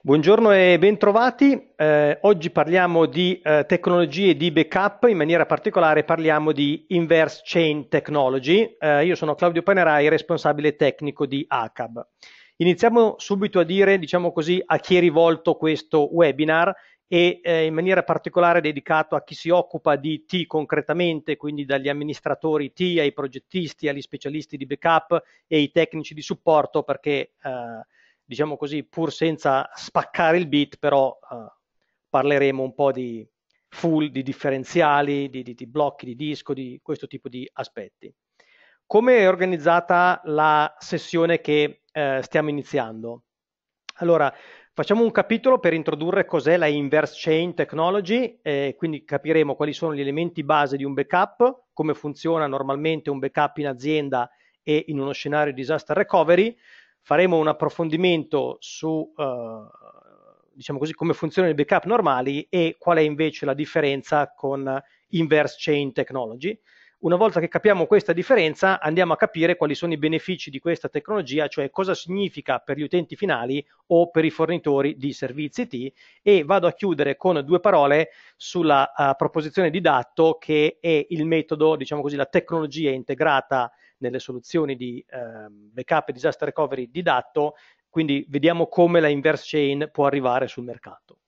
Buongiorno e bentrovati. Eh, oggi parliamo di eh, tecnologie di backup, in maniera particolare parliamo di Inverse Chain Technology. Eh, io sono Claudio Panerai, responsabile tecnico di ACAB. Iniziamo subito a dire, diciamo così, a chi è rivolto questo webinar e eh, in maniera particolare dedicato a chi si occupa di T concretamente, quindi dagli amministratori T ai progettisti, agli specialisti di backup e ai tecnici di supporto perché eh, diciamo così, pur senza spaccare il bit, però eh, parleremo un po' di full, di differenziali, di, di, di blocchi di disco, di questo tipo di aspetti. Come è organizzata la sessione che eh, stiamo iniziando? Allora, facciamo un capitolo per introdurre cos'è la Inverse Chain Technology, eh, quindi capiremo quali sono gli elementi base di un backup, come funziona normalmente un backup in azienda e in uno scenario di disaster recovery faremo un approfondimento su eh, diciamo così, come funzionano i backup normali e qual è invece la differenza con inverse chain technology. Una volta che capiamo questa differenza, andiamo a capire quali sono i benefici di questa tecnologia, cioè cosa significa per gli utenti finali o per i fornitori di servizi IT. E vado a chiudere con due parole sulla uh, proposizione di Datto, che è il metodo, diciamo così, la tecnologia integrata nelle soluzioni di eh, backup e disaster recovery di Datto, quindi vediamo come la inverse chain può arrivare sul mercato.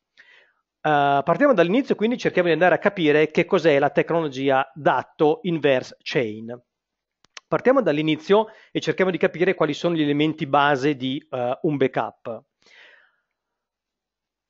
Uh, partiamo dall'inizio, quindi cerchiamo di andare a capire che cos'è la tecnologia Datto Inverse Chain. Partiamo dall'inizio e cerchiamo di capire quali sono gli elementi base di uh, un backup.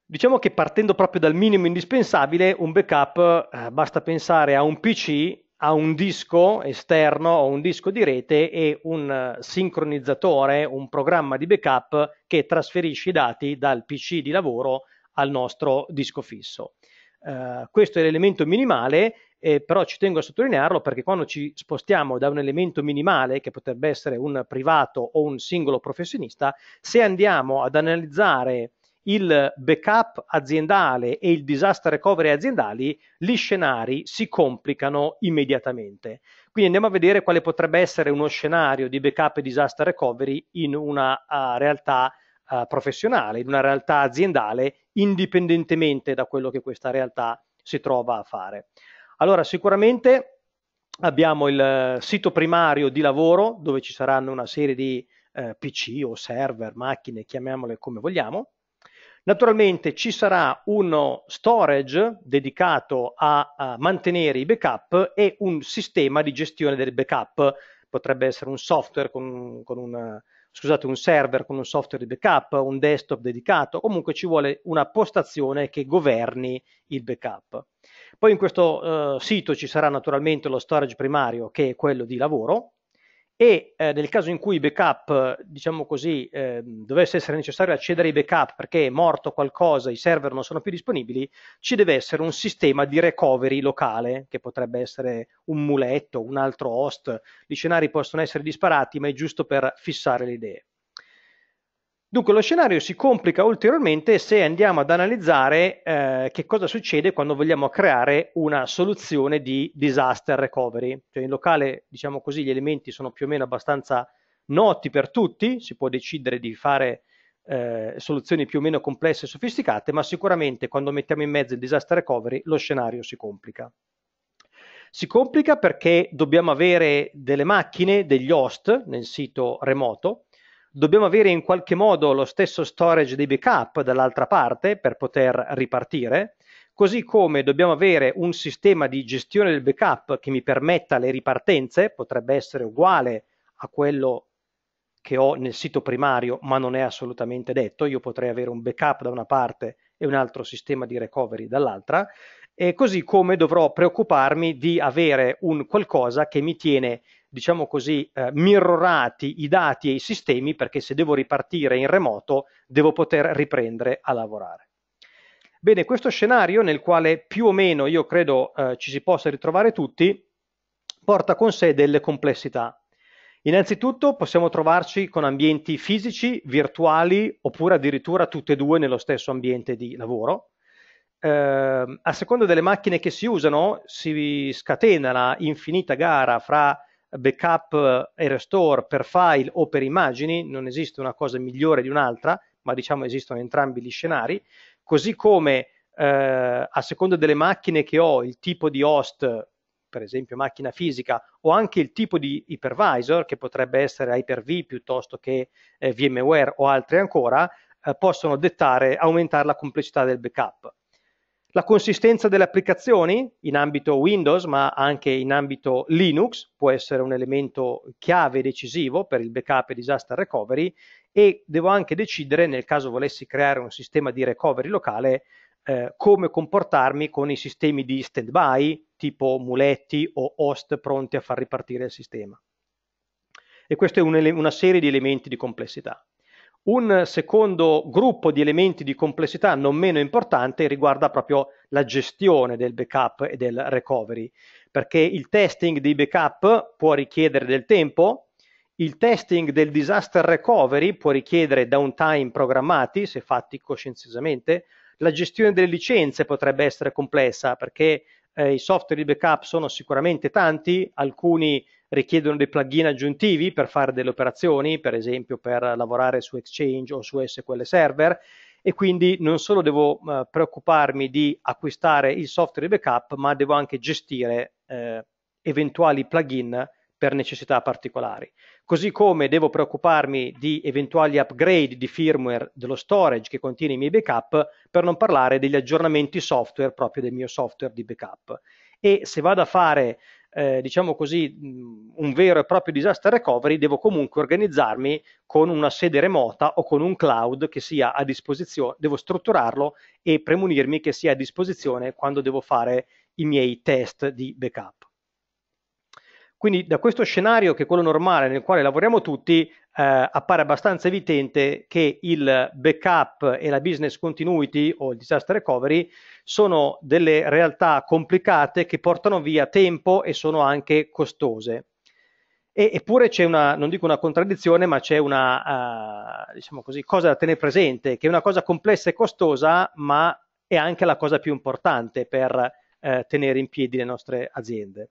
Diciamo che partendo proprio dal minimo indispensabile, un backup, uh, basta pensare a un PC a un disco esterno o un disco di rete e un eh, sincronizzatore, un programma di backup che trasferisce i dati dal PC di lavoro al nostro disco fisso. Uh, questo è l'elemento minimale, eh, però ci tengo a sottolinearlo perché quando ci spostiamo da un elemento minimale, che potrebbe essere un privato o un singolo professionista, se andiamo ad analizzare il backup aziendale e il disaster recovery aziendali, gli scenari si complicano immediatamente. Quindi andiamo a vedere quale potrebbe essere uno scenario di backup e disaster recovery in una uh, realtà uh, professionale, in una realtà aziendale, indipendentemente da quello che questa realtà si trova a fare. Allora, sicuramente abbiamo il sito primario di lavoro dove ci saranno una serie di eh, PC o server, macchine, chiamiamole come vogliamo. Naturalmente ci sarà uno storage dedicato a, a mantenere i backup e un sistema di gestione del backup, potrebbe essere un software con, con una, scusate, un server con un software di backup, un desktop dedicato, comunque ci vuole una postazione che governi il backup. Poi in questo eh, sito ci sarà naturalmente lo storage primario che è quello di lavoro, e eh, nel caso in cui i backup, diciamo così, eh, dovesse essere necessario accedere ai backup perché è morto qualcosa, i server non sono più disponibili, ci deve essere un sistema di recovery locale, che potrebbe essere un muletto, un altro host, gli scenari possono essere disparati, ma è giusto per fissare le idee. Dunque lo scenario si complica ulteriormente se andiamo ad analizzare eh, che cosa succede quando vogliamo creare una soluzione di disaster recovery. Cioè, in locale, diciamo così, gli elementi sono più o meno abbastanza noti per tutti, si può decidere di fare eh, soluzioni più o meno complesse e sofisticate, ma sicuramente quando mettiamo in mezzo il disaster recovery lo scenario si complica. Si complica perché dobbiamo avere delle macchine, degli host nel sito remoto, dobbiamo avere in qualche modo lo stesso storage dei backup dall'altra parte per poter ripartire, così come dobbiamo avere un sistema di gestione del backup che mi permetta le ripartenze, potrebbe essere uguale a quello che ho nel sito primario, ma non è assolutamente detto, io potrei avere un backup da una parte e un altro sistema di recovery dall'altra, e così come dovrò preoccuparmi di avere un qualcosa che mi tiene diciamo così, eh, mirrorati i dati e i sistemi perché se devo ripartire in remoto devo poter riprendere a lavorare. Bene, questo scenario nel quale più o meno io credo eh, ci si possa ritrovare tutti porta con sé delle complessità. Innanzitutto possiamo trovarci con ambienti fisici, virtuali oppure addirittura tutte e due nello stesso ambiente di lavoro. Eh, a seconda delle macchine che si usano si scatena la infinita gara fra backup e eh, restore per file o per immagini, non esiste una cosa migliore di un'altra, ma diciamo esistono entrambi gli scenari, così come eh, a seconda delle macchine che ho, il tipo di host, per esempio macchina fisica, o anche il tipo di hypervisor, che potrebbe essere Hyper-V piuttosto che eh, VMware o altri ancora, eh, possono dettare, aumentare la complessità del backup. La consistenza delle applicazioni in ambito Windows ma anche in ambito Linux può essere un elemento chiave decisivo per il backup e disaster recovery e devo anche decidere nel caso volessi creare un sistema di recovery locale eh, come comportarmi con i sistemi di stand-by tipo muletti o host pronti a far ripartire il sistema. E questa è un ele- una serie di elementi di complessità. Un secondo gruppo di elementi di complessità non meno importante riguarda proprio la gestione del backup e del recovery, perché il testing dei backup può richiedere del tempo, il testing del disaster recovery può richiedere downtime programmati, se fatti coscienziosamente, la gestione delle licenze potrebbe essere complessa perché eh, i software di backup sono sicuramente tanti, alcuni richiedono dei plugin aggiuntivi per fare delle operazioni, per esempio per lavorare su Exchange o su SQL Server e quindi non solo devo eh, preoccuparmi di acquistare il software di backup, ma devo anche gestire eh, eventuali plugin per necessità particolari. Così come devo preoccuparmi di eventuali upgrade di firmware dello storage che contiene i miei backup, per non parlare degli aggiornamenti software proprio del mio software di backup. E se vado a fare eh, diciamo così, mm, un vero e proprio disaster recovery, devo comunque organizzarmi con una sede remota o con un cloud che sia a disposizione, devo strutturarlo e premunirmi che sia a disposizione quando devo fare i miei test di backup. Quindi da questo scenario, che è quello normale nel quale lavoriamo tutti, eh, appare abbastanza evidente che il backup e la business continuity o il disaster recovery sono delle realtà complicate che portano via tempo e sono anche costose. E, eppure c'è una, non dico una contraddizione, ma c'è una, uh, diciamo così, cosa da tenere presente, che è una cosa complessa e costosa, ma è anche la cosa più importante per uh, tenere in piedi le nostre aziende.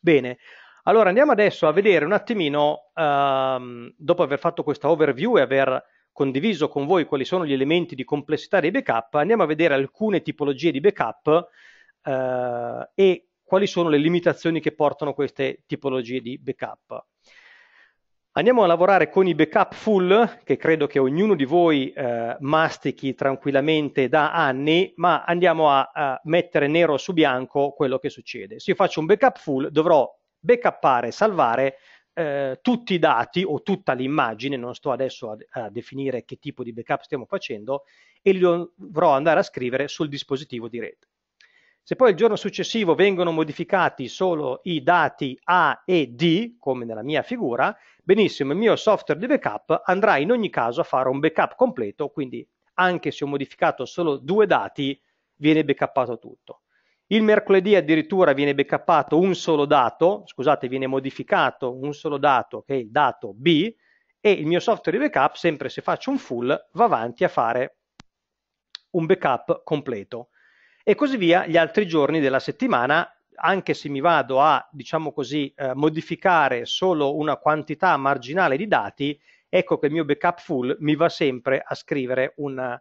Bene, allora andiamo adesso a vedere un attimino, uh, dopo aver fatto questa overview e aver condiviso con voi quali sono gli elementi di complessità dei backup, andiamo a vedere alcune tipologie di backup eh, e quali sono le limitazioni che portano queste tipologie di backup. Andiamo a lavorare con i backup full, che credo che ognuno di voi eh, mastichi tranquillamente da anni, ma andiamo a, a, mettere nero su bianco quello che succede. Se io faccio un backup full, dovrò backuppare, salvare eh, tutti i dati o tutta l'immagine, non sto adesso a, a, definire che tipo di backup stiamo facendo, e li dovrò andare a scrivere sul dispositivo di rete. Se poi il giorno successivo vengono modificati solo i dati A e D, come nella mia figura, benissimo, il mio software di backup andrà in ogni caso a fare un backup completo, quindi anche se ho modificato solo due dati, viene backuppato tutto. Il mercoledì addirittura viene backuppato un solo dato, scusate, viene modificato un solo dato che è il dato B e il mio software di backup, sempre se faccio un full, va avanti a fare un backup completo. E così via gli altri giorni della settimana, anche se mi vado a, diciamo così, eh, modificare solo una quantità marginale di dati, ecco che il mio backup full mi va sempre a scrivere una,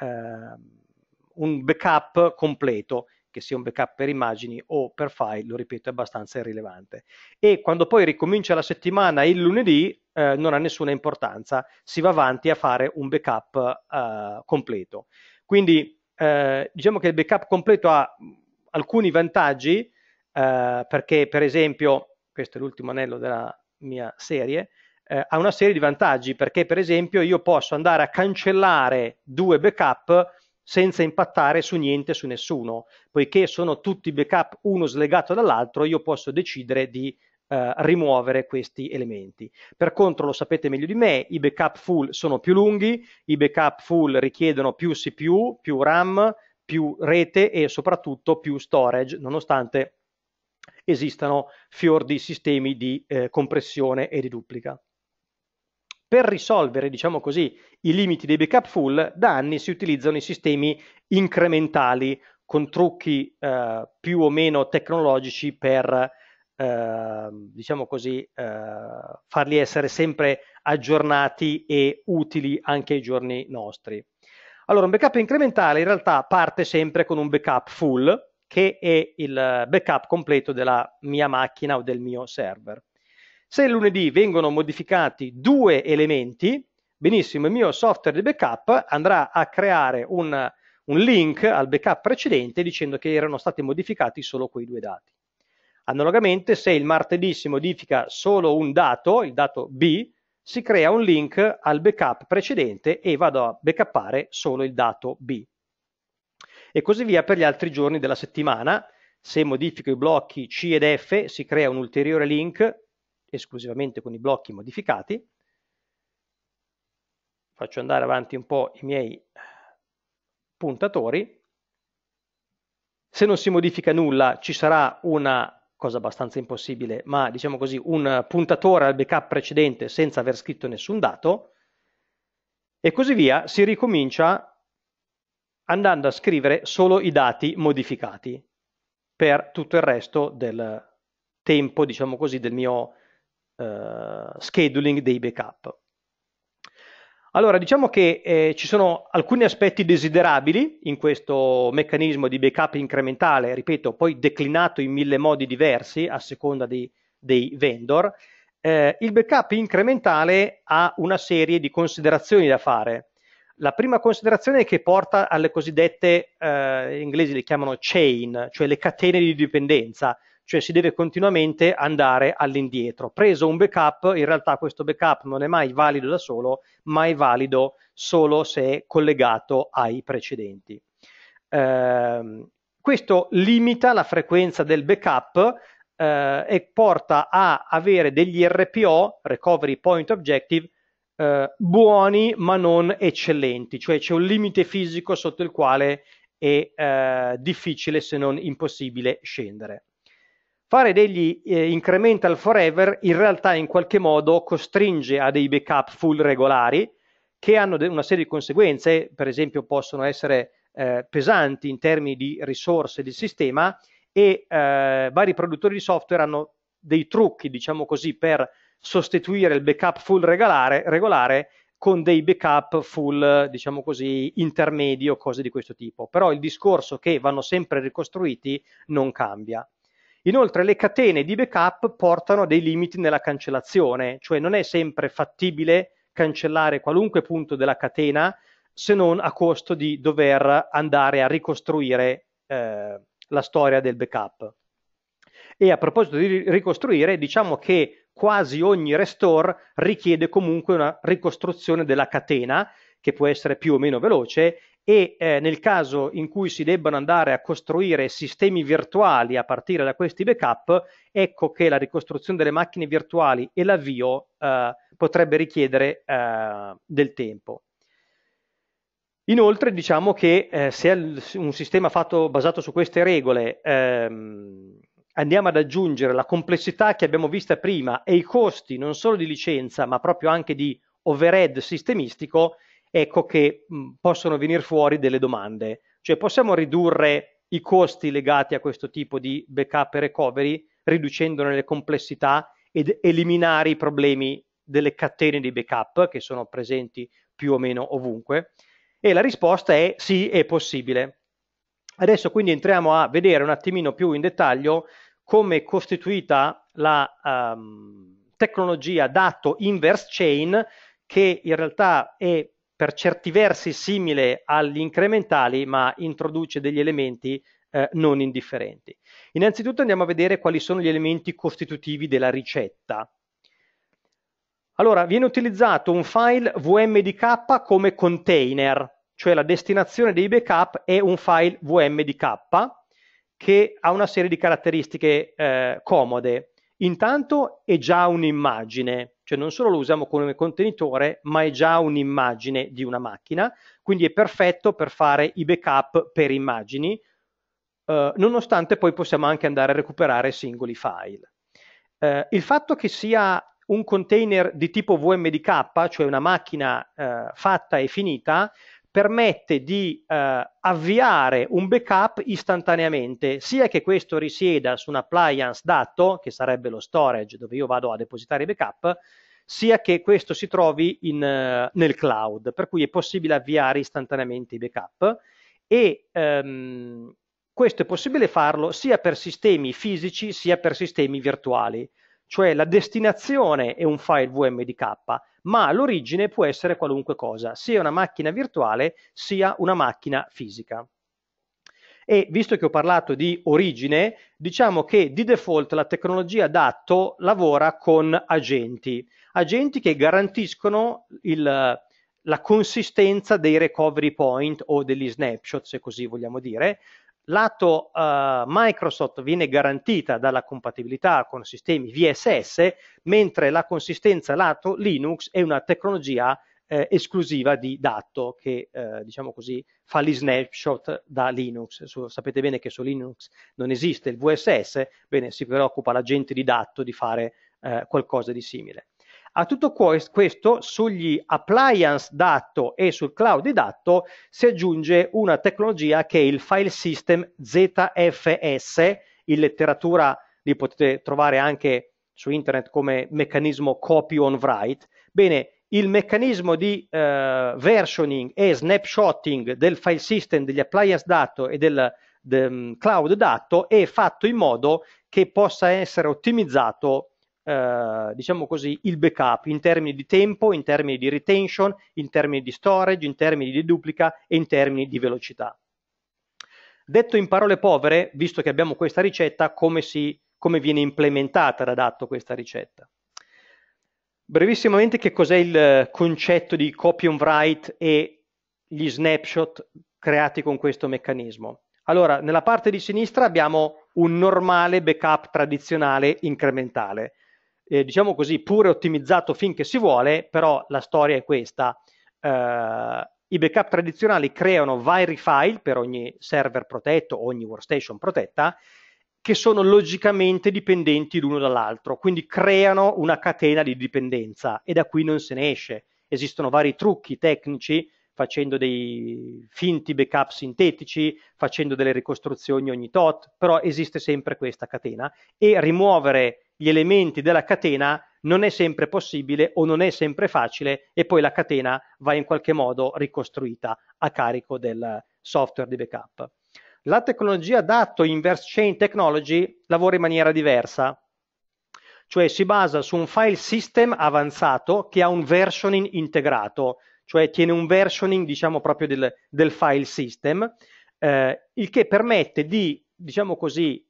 eh, un backup completo che sia un backup per immagini o per file, lo ripeto, è abbastanza irrilevante. E quando poi ricomincia la settimana il lunedì, eh, non ha nessuna importanza, si va avanti a fare un backup eh, completo. Quindi eh, diciamo che il backup completo ha alcuni vantaggi, eh, perché per esempio, questo è l'ultimo anello della mia serie, eh, ha una serie di vantaggi, perché per esempio io posso andare a cancellare due backup senza impattare su niente, su nessuno. Poiché sono tutti backup uno slegato dall'altro, io posso decidere di eh, rimuovere questi elementi. Per contro, lo sapete meglio di me, i backup full sono più lunghi, i backup full richiedono più CPU, più RAM, più rete e soprattutto più storage, nonostante esistano fior di sistemi di eh, compressione e di duplica. Per risolvere, diciamo così, i limiti dei backup full, da anni si utilizzano i sistemi incrementali con trucchi eh, più o meno tecnologici per, eh, diciamo così, eh, farli essere sempre aggiornati e utili anche ai giorni nostri. Allora, un backup incrementale in realtà parte sempre con un backup full, che è il backup completo della mia macchina o del mio server. Se lunedì vengono modificati due elementi, benissimo, il mio software di backup andrà a creare un, un link al backup precedente dicendo che erano stati modificati solo quei due dati. Analogamente, se il martedì si modifica solo un dato, il dato B, si crea un link al backup precedente e vado a backuppare solo il dato B. E così via per gli altri giorni della settimana. Se modifico i blocchi C ed F, si crea un ulteriore link esclusivamente con i blocchi modificati. Faccio andare avanti un po' i miei puntatori. Se non si modifica nulla ci sarà una cosa abbastanza impossibile, ma diciamo così, un puntatore al backup precedente senza aver scritto nessun dato e così via, si ricomincia andando a scrivere solo i dati modificati per tutto il resto del tempo, diciamo così, del mio eh, scheduling dei backup. Allora, diciamo che eh, ci sono alcuni aspetti desiderabili in questo meccanismo di backup incrementale, ripeto, poi declinato in mille modi diversi a seconda di, dei vendor. Eh, il backup incrementale ha una serie di considerazioni da fare. La prima considerazione è che porta alle cosiddette, eh, in inglese le chiamano chain, cioè le catene di dipendenza, cioè si deve continuamente andare all'indietro. Preso un backup, in realtà questo backup non è mai valido da solo, ma è valido solo se è collegato ai precedenti. Eh, questo limita la frequenza del backup eh, e porta a avere degli RPO, Recovery Point Objective, eh, buoni ma non eccellenti, cioè c'è un limite fisico sotto il quale è eh, difficile se non impossibile scendere. Fare degli eh, incremental forever in realtà in qualche modo costringe a dei backup full regolari che hanno de- una serie di conseguenze, per esempio possono essere eh, pesanti in termini di risorse del sistema e eh, vari produttori di software hanno dei trucchi, diciamo così, per sostituire il backup full regolare, regolare con dei backup full, diciamo così, intermedi o cose di questo tipo. Però il discorso che vanno sempre ricostruiti non cambia. Inoltre le catene di backup portano a dei limiti nella cancellazione, cioè non è sempre fattibile cancellare qualunque punto della catena se non a costo di dover andare a ricostruire eh, la storia del backup. E a proposito di ricostruire, diciamo che quasi ogni restore richiede comunque una ricostruzione della catena, che può essere più o meno veloce, e eh, nel caso in cui si debbano andare a costruire sistemi virtuali a partire da questi backup, ecco che la ricostruzione delle macchine virtuali e l'avvio eh, potrebbe richiedere eh, del tempo. Inoltre diciamo che eh, se un sistema fatto, basato su queste regole ehm, andiamo ad aggiungere la complessità che abbiamo vista prima e i costi non solo di licenza ma proprio anche di overhead sistemistico, ecco che mh, possono venire fuori delle domande. Cioè possiamo ridurre i costi legati a questo tipo di backup e recovery, riducendone le complessità ed eliminare i problemi delle catene di backup che sono presenti più o meno ovunque? E la risposta è sì, è possibile. Adesso quindi entriamo a vedere un attimino più in dettaglio come è costituita la um, tecnologia dato inverse chain che in realtà è per certi versi simile agli incrementali, ma introduce degli elementi eh, non indifferenti. Innanzitutto andiamo a vedere quali sono gli elementi costitutivi della ricetta. Allora, viene utilizzato un file vmdk come container, cioè la destinazione dei backup è un file vmdk che ha una serie di caratteristiche eh, comode. Intanto è già un'immagine, cioè non solo lo usiamo come contenitore, ma è già un'immagine di una macchina, quindi è perfetto per fare i backup per immagini, eh, nonostante poi possiamo anche andare a recuperare singoli file. Eh, il fatto che sia un container di tipo VMDK, cioè una macchina eh, fatta e finita, permette di eh, avviare un backup istantaneamente, sia che questo risieda su un appliance dato, che sarebbe lo storage dove io vado a depositare i backup, sia che questo si trovi in, eh, nel cloud, per cui è possibile avviare istantaneamente i backup e ehm, questo è possibile farlo sia per sistemi fisici sia per sistemi virtuali cioè la destinazione è un file VMDK, ma l'origine può essere qualunque cosa, sia una macchina virtuale sia una macchina fisica. E visto che ho parlato di origine, diciamo che di default la tecnologia DATO lavora con agenti, agenti che garantiscono il, la consistenza dei recovery point o degli snapshot, se così vogliamo dire, lato uh, Microsoft viene garantita dalla compatibilità con sistemi VSS, mentre la consistenza lato Linux è una tecnologia eh, esclusiva di Datto che eh, diciamo così fa gli snapshot da Linux. Su, sapete bene che su Linux non esiste il VSS, bene, si preoccupa la gente di Datto di fare eh, qualcosa di simile. A tutto questo, sugli appliance DATO e sul cloud DATO si aggiunge una tecnologia che è il file system ZFS, in letteratura li potete trovare anche su internet come meccanismo copy on write. Bene, il meccanismo di eh, versioning e snapshotting del file system, degli appliance dato e del, del mm, cloud dato è fatto in modo che possa essere ottimizzato eh, diciamo così, il backup in termini di tempo, in termini di retention, in termini di storage, in termini di duplica e in termini di velocità. Detto in parole povere, visto che abbiamo questa ricetta, come, si, come viene implementata da Datto questa ricetta? Brevissimamente che cos'è il concetto di copy and write e gli snapshot creati con questo meccanismo? Allora, nella parte di sinistra abbiamo un normale backup tradizionale incrementale eh, diciamo così, pure ottimizzato finché si vuole, però la storia è questa. Eh, I backup tradizionali creano vari file per ogni server protetto, ogni workstation protetta, che sono logicamente dipendenti l'uno dall'altro, quindi creano una catena di dipendenza e da qui non se ne esce. Esistono vari trucchi tecnici facendo dei finti backup sintetici, facendo delle ricostruzioni ogni tot, però esiste sempre questa catena e rimuovere gli elementi della catena non è sempre possibile o non è sempre facile e poi la catena va in qualche modo ricostruita a carico del software di backup. La tecnologia dato Inverse Chain Technology lavora in maniera diversa, cioè si basa su un file system avanzato che ha un versioning integrato, cioè tiene un versioning diciamo proprio del, del file system, eh, il che permette di, diciamo così,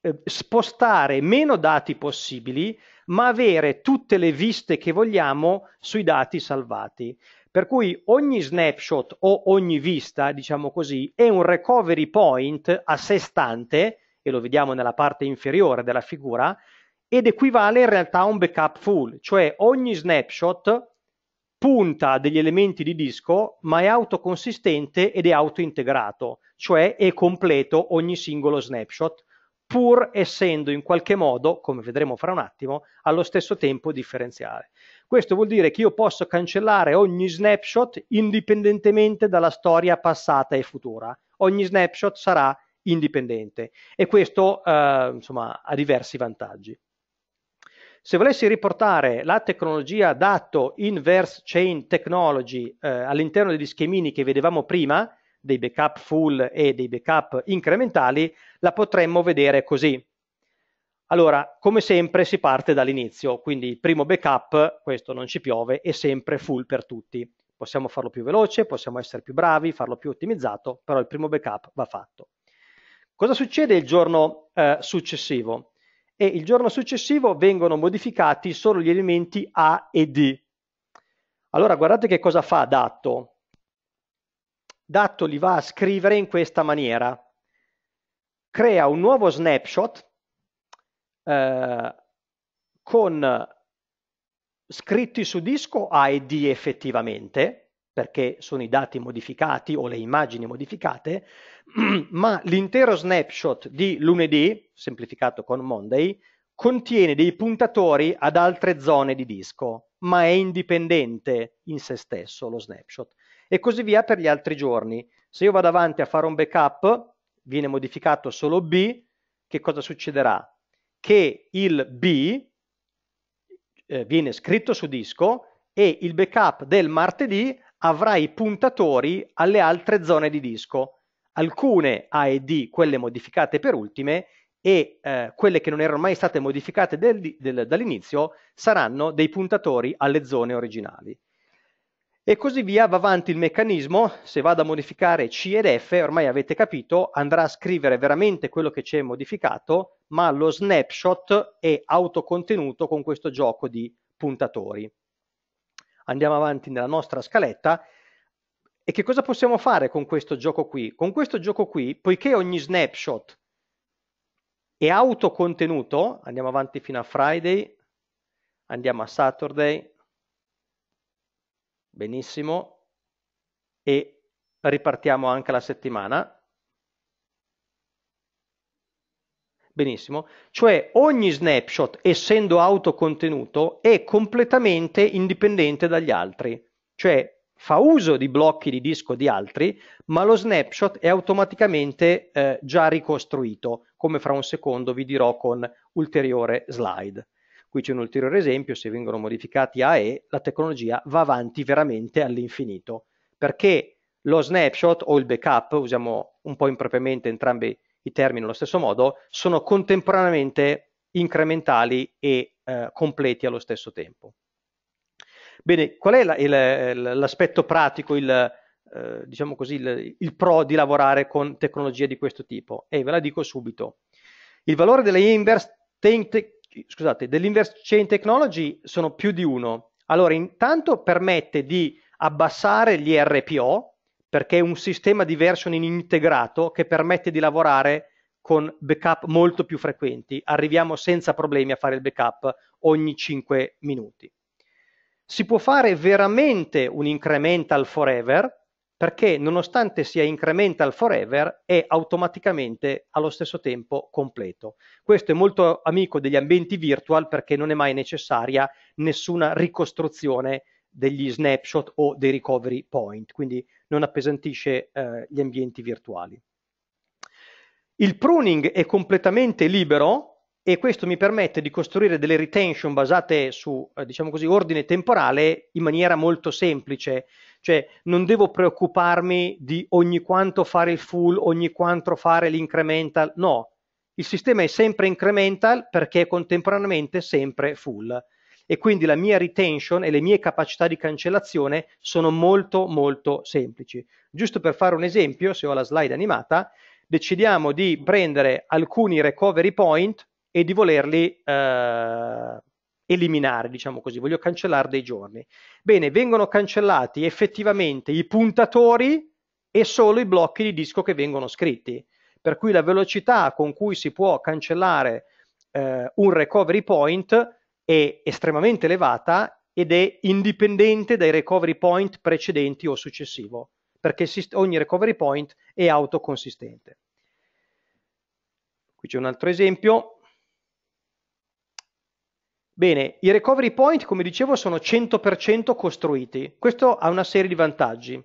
eh, spostare meno dati possibili, ma avere tutte le viste che vogliamo sui dati salvati. Per cui ogni snapshot o ogni vista, diciamo così, è un recovery point a sé stante, e lo vediamo nella parte inferiore della figura, ed equivale in realtà a un backup full, cioè ogni snapshot punta degli elementi di disco, ma è autoconsistente ed è autointegrato, cioè è completo ogni singolo snapshot, pur essendo in qualche modo, come vedremo fra un attimo, allo stesso tempo differenziale. Questo vuol dire che io posso cancellare ogni snapshot indipendentemente dalla storia passata e futura. Ogni snapshot sarà indipendente e questo eh, insomma, ha diversi vantaggi. Se volessi riportare la tecnologia dato inverse chain technology eh, all'interno degli schemini che vedevamo prima, dei backup full e dei backup incrementali, la potremmo vedere così. Allora, come sempre si parte dall'inizio, quindi il primo backup, questo non ci piove, è sempre full per tutti. Possiamo farlo più veloce, possiamo essere più bravi, farlo più ottimizzato, però il primo backup va fatto. Cosa succede il giorno eh, successivo? e il giorno successivo vengono modificati solo gli elementi A e D. Allora guardate che cosa fa Datto. Datto li va a scrivere in questa maniera. Crea un nuovo snapshot eh, con scritti su disco A e D effettivamente, perché sono i dati modificati o le immagini modificate, ma l'intero snapshot di lunedì, semplificato con Monday, contiene dei puntatori ad altre zone di disco, ma è indipendente in se stesso lo snapshot. E così via per gli altri giorni. Se io vado avanti a fare un backup, viene modificato solo B, che cosa succederà? Che il B eh, viene scritto su disco e il backup del martedì avrà i puntatori alle altre zone di disco, alcune A e D, quelle modificate per ultime, e eh, quelle che non erano mai state modificate del, del, dall'inizio saranno dei puntatori alle zone originali. E così via va avanti il meccanismo, se vado a modificare C ed F, ormai avete capito, andrà a scrivere veramente quello che c'è modificato, ma lo snapshot è autocontenuto con questo gioco di puntatori andiamo avanti nella nostra scaletta. E che cosa possiamo fare con questo gioco qui? Con questo gioco qui, poiché ogni snapshot è autocontenuto, andiamo avanti fino a Friday, andiamo a Saturday, benissimo, e ripartiamo anche la settimana. Benissimo. Cioè ogni snapshot, essendo autocontenuto, è completamente indipendente dagli altri. Cioè fa uso di blocchi di disco di altri, ma lo snapshot è automaticamente eh, già ricostruito, come fra un secondo vi dirò con ulteriore slide. Qui c'è un ulteriore esempio, se vengono modificati A e la tecnologia va avanti veramente all'infinito, perché lo snapshot o il backup, usiamo un po' impropriamente entrambi i termini allo stesso modo, sono contemporaneamente incrementali e eh, completi allo stesso tempo. Bene, qual è la, il, l'aspetto pratico, il, eh, diciamo così, il, il, pro di lavorare con tecnologie di questo tipo? E ve la dico subito. Il valore dell'inverse chain, te- scusate, dell'inverse chain technology sono più di uno. Allora, intanto permette di abbassare gli RPO, perché è un sistema di versioning integrato che permette di lavorare con backup molto più frequenti. Arriviamo senza problemi a fare il backup ogni 5 minuti. Si può fare veramente un incremental forever perché nonostante sia incremental forever è automaticamente allo stesso tempo completo. Questo è molto amico degli ambienti virtual perché non è mai necessaria nessuna ricostruzione degli snapshot o dei recovery point, quindi non appesantisce eh, gli ambienti virtuali. Il pruning è completamente libero e questo mi permette di costruire delle retention basate su, eh, diciamo così, ordine temporale in maniera molto semplice, cioè non devo preoccuparmi di ogni quanto fare il full, ogni quanto fare l'incremental, no, il sistema è sempre incremental perché è contemporaneamente sempre full e quindi la mia retention e le mie capacità di cancellazione sono molto molto semplici. Giusto per fare un esempio, se ho la slide animata, decidiamo di prendere alcuni recovery point e di volerli eh, eliminare, diciamo così, voglio cancellare dei giorni. Bene, vengono cancellati effettivamente i puntatori e solo i blocchi di disco che vengono scritti. Per cui la velocità con cui si può cancellare eh, un recovery point è estremamente elevata ed è indipendente dai recovery point precedenti o successivo, perché ogni recovery point è autoconsistente. Qui c'è un altro esempio. Bene, i recovery point, come dicevo, sono 100% costruiti. Questo ha una serie di vantaggi.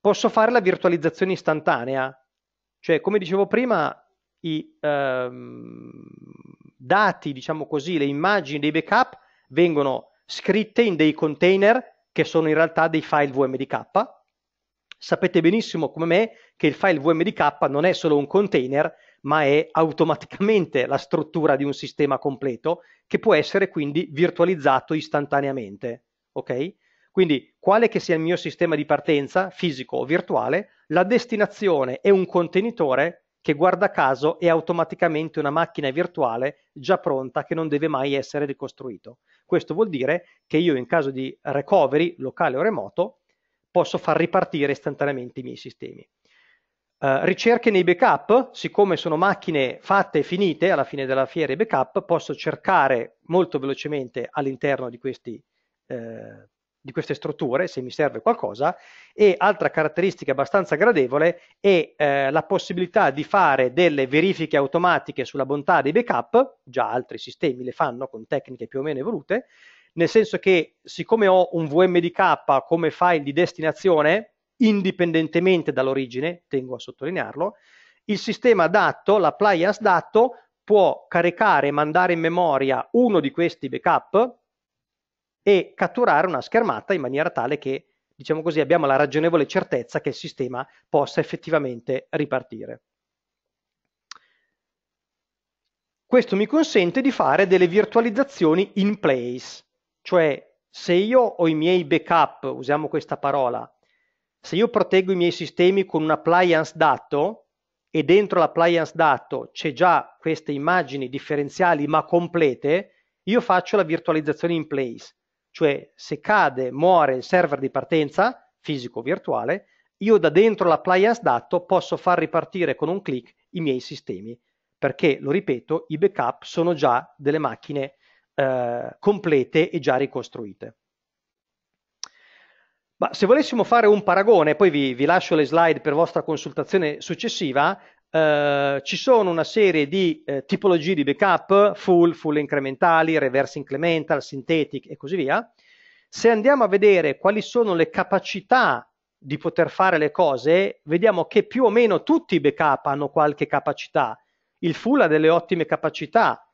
Posso fare la virtualizzazione istantanea, cioè, come dicevo prima, i, um, dati, diciamo così, le immagini dei backup vengono scritte in dei container che sono in realtà dei file VMDK. Sapete benissimo come me che il file VMDK non è solo un container, ma è automaticamente la struttura di un sistema completo che può essere quindi virtualizzato istantaneamente. Ok? Quindi, quale che sia il mio sistema di partenza, fisico o virtuale, la destinazione è un contenitore che guarda caso è automaticamente una macchina virtuale già pronta che non deve mai essere ricostruito. Questo vuol dire che io in caso di recovery locale o remoto posso far ripartire istantaneamente i miei sistemi. Uh, ricerche nei backup, siccome sono macchine fatte e finite alla fine della fiera i backup, posso cercare molto velocemente all'interno di questi eh, di queste strutture, se mi serve qualcosa, e altra caratteristica abbastanza gradevole è eh, la possibilità di fare delle verifiche automatiche sulla bontà dei backup, già altri sistemi le fanno con tecniche più o meno evolute, nel senso che siccome ho un VMDK come file di destinazione, indipendentemente dall'origine, tengo a sottolinearlo, il sistema dato, l'appliance dato, può caricare e mandare in memoria uno di questi backup, e catturare una schermata in maniera tale che, diciamo così, abbiamo la ragionevole certezza che il sistema possa effettivamente ripartire. Questo mi consente di fare delle virtualizzazioni in place, cioè se io ho i miei backup, usiamo questa parola, se io proteggo i miei sistemi con un appliance dato, e dentro l'appliance dato c'è già queste immagini differenziali ma complete, io faccio la virtualizzazione in place cioè se cade, muore il server di partenza, fisico virtuale, io da dentro l'appliance dato posso far ripartire con un clic i miei sistemi, perché, lo ripeto, i backup sono già delle macchine eh, complete e già ricostruite. Ma se volessimo fare un paragone, poi vi, vi lascio le slide per vostra consultazione successiva, eh, ci sono una serie di eh, tipologie di backup, full, full incrementali, reverse incremental, synthetic e così via. Se andiamo a vedere quali sono le capacità di poter fare le cose, vediamo che più o meno tutti i backup hanno qualche capacità. Il full ha delle ottime capacità,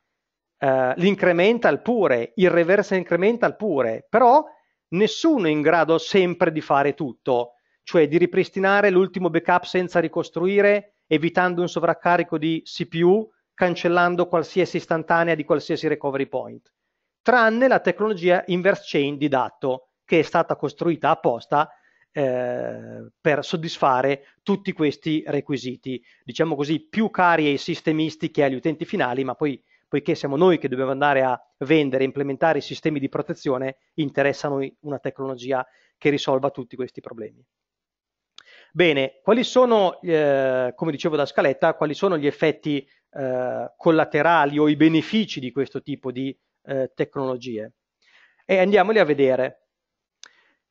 eh, l'incremental pure, il reverse incremental pure, però nessuno è in grado sempre di fare tutto, cioè di ripristinare l'ultimo backup senza ricostruire, evitando un sovraccarico di CPU, cancellando qualsiasi istantanea di qualsiasi recovery point, tranne la tecnologia inverse chain di Datto, che è stata costruita apposta eh, per soddisfare tutti questi requisiti, diciamo così, più cari ai sistemisti che agli utenti finali, ma poi poiché siamo noi che dobbiamo andare a vendere e implementare i sistemi di protezione, interessa a noi una tecnologia che risolva tutti questi problemi. Bene, quali sono, eh, come dicevo da scaletta, quali sono gli effetti eh, collaterali o i benefici di questo tipo di eh, tecnologie? E andiamoli a vedere.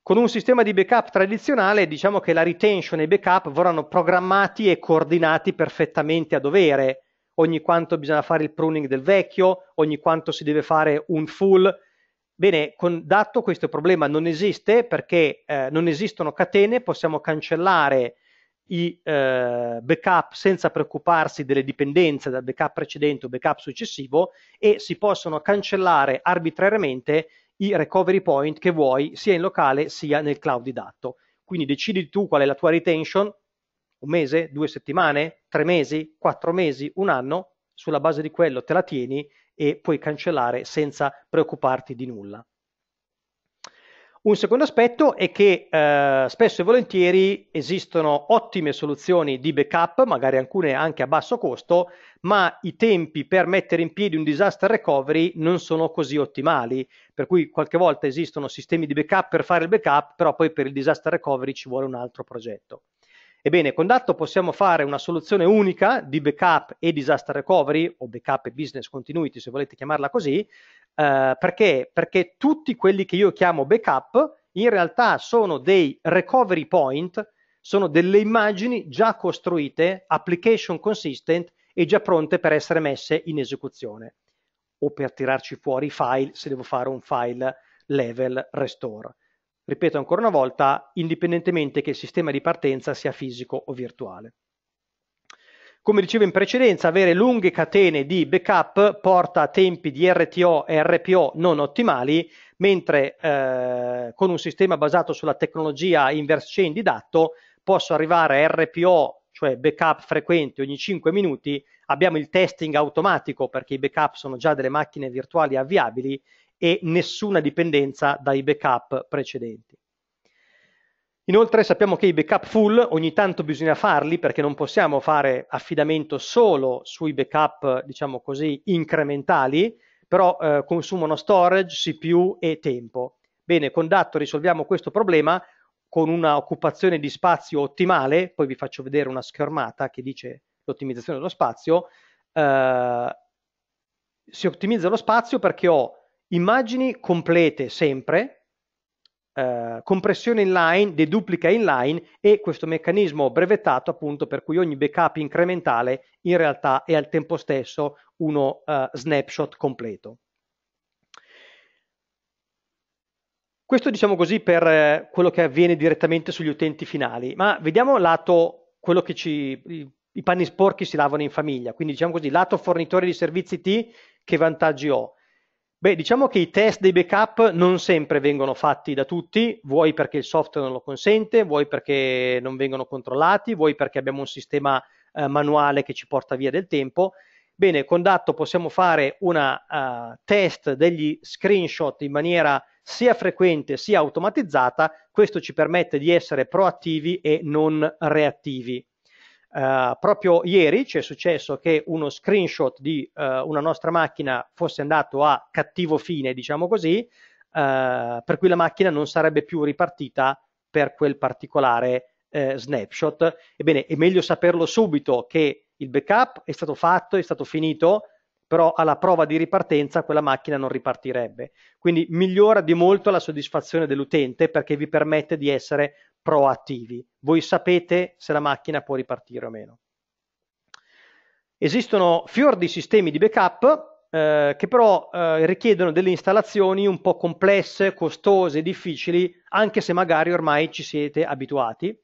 Con un sistema di backup tradizionale diciamo che la retention e i backup vorranno programmati e coordinati perfettamente a dovere. Ogni quanto bisogna fare il pruning del vecchio, ogni quanto si deve fare un full, Bene, con, dato questo problema non esiste perché eh, non esistono catene, possiamo cancellare i eh, backup senza preoccuparsi delle dipendenze dal backup precedente o backup successivo e si possono cancellare arbitrariamente i recovery point che vuoi sia in locale sia nel cloud di dato. Quindi decidi tu qual è la tua retention, un mese, due settimane, tre mesi, quattro mesi, un anno, sulla base di quello te la tieni e puoi cancellare senza preoccuparti di nulla. Un secondo aspetto è che eh, spesso e volentieri esistono ottime soluzioni di backup, magari alcune anche a basso costo, ma i tempi per mettere in piedi un disaster recovery non sono così ottimali, per cui qualche volta esistono sistemi di backup per fare il backup, però poi per il disaster recovery ci vuole un altro progetto. Ebbene, con Datto possiamo fare una soluzione unica di backup e disaster recovery, o backup e business continuity, se volete chiamarla così, eh, perché? Perché tutti quelli che io chiamo backup in realtà sono dei recovery point, sono delle immagini già costruite, application consistent e già pronte per essere messe in esecuzione o per tirarci fuori i file se devo fare un file level restore ripeto ancora una volta, indipendentemente che il sistema di partenza sia fisico o virtuale. Come dicevo in precedenza, avere lunghe catene di backup porta a tempi di RTO e RPO non ottimali, mentre eh, con un sistema basato sulla tecnologia inverse chain di dato posso arrivare a RPO, cioè backup frequenti ogni 5 minuti, abbiamo il testing automatico perché i backup sono già delle macchine virtuali avviabili e nessuna dipendenza dai backup precedenti. Inoltre sappiamo che i backup full ogni tanto bisogna farli perché non possiamo fare affidamento solo sui backup, diciamo così, incrementali, però eh, consumano storage, CPU e tempo. Bene, con Datto risolviamo questo problema con una occupazione di spazio ottimale, poi vi faccio vedere una schermata che dice l'ottimizzazione dello spazio, eh, si ottimizza lo spazio perché ho Immagini complete sempre, eh, compressione inline, deduplica inline e questo meccanismo brevettato appunto per cui ogni backup incrementale in realtà è al tempo stesso uno eh, snapshot completo. Questo diciamo così per eh, quello che avviene direttamente sugli utenti finali, ma vediamo lato quello che ci, i panni sporchi si lavano in famiglia, quindi diciamo così lato fornitore di servizi T che vantaggi ho? Beh, diciamo che i test dei backup non sempre vengono fatti da tutti, vuoi perché il software non lo consente, vuoi perché non vengono controllati, vuoi perché abbiamo un sistema eh, manuale che ci porta via del tempo. Bene, con Datto possiamo fare una uh, test degli screenshot in maniera sia frequente sia automatizzata, questo ci permette di essere proattivi e non reattivi. Eh, proprio ieri ci è successo che uno screenshot di uh, una nostra macchina fosse andato a cattivo fine, diciamo così, uh, per cui la macchina non sarebbe più ripartita per quel particolare snapshot. Ebbene, è meglio saperlo subito che il backup è stato fatto, è stato finito, però alla prova di ripartenza quella macchina non ripartirebbe. Quindi migliora di molto la soddisfazione dell'utente perché vi permette di essere proattivi. Voi sapete se la macchina può ripartire o meno. Esistono fior di sistemi di backup eh, che però eh, richiedono delle installazioni un po' complesse, costose, difficili, anche se magari ormai ci siete abituati